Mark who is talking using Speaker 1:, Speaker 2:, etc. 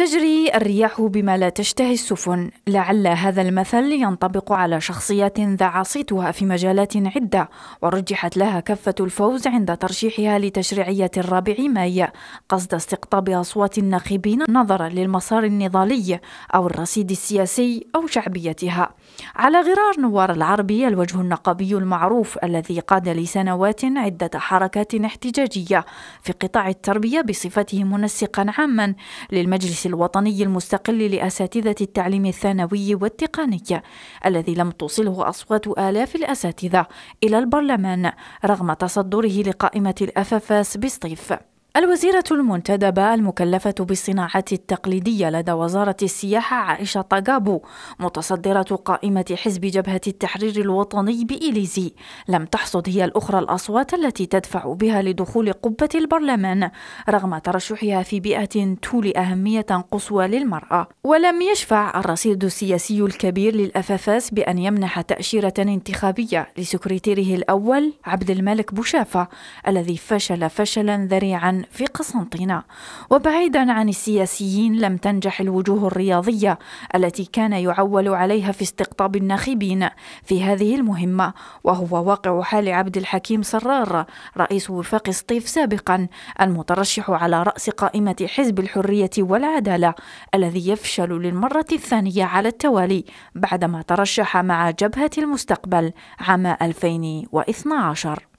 Speaker 1: تجري الرياح بما لا تشتهي السفن لعل هذا المثل ينطبق على شخصيات ذاع صيتها في مجالات عدة ورجحت لها كفة الفوز عند ترشيحها لتشريعية الرابع ماي قصد استقطاب أصوات الناخبين نظرا للمسار النضالي أو الرصيد السياسي أو شعبيتها على غرار نوار العربي الوجه النقابي المعروف الذي قاد لسنوات عدة حركات احتجاجية في قطاع التربية بصفته منسقا عاما للمجلس الوطني المستقل لأساتذة التعليم الثانوي والتقني الذي لم توصله أصوات آلاف الأساتذة إلى البرلمان رغم تصدره لقائمة الأفافاس بسطيف الوزيرة المنتدبة المكلفة بالصناعات التقليدية لدى وزارة السياحة عائشة طقابو متصدرة قائمة حزب جبهة التحرير الوطني بإليزي لم تحصد هي الأخرى الأصوات التي تدفع بها لدخول قبة البرلمان رغم ترشحها في بيئة تولي أهمية قصوى للمرأة ولم يشفع الرصيد السياسي الكبير للأفافاس بأن يمنح تأشيرة انتخابية لسكرتيره الأول عبد الملك بوشافة الذي فشل فشلا ذريعا في قسنطينة وبعيدا عن السياسيين لم تنجح الوجوه الرياضية التي كان يعول عليها في استقطاب الناخبين في هذه المهمة وهو واقع حال عبد الحكيم سرار رئيس وفاق سطيف سابقا المترشح على رأس قائمة حزب الحرية والعدالة الذي يفشل للمرة الثانية على التوالي بعدما ترشح مع جبهة المستقبل عام 2012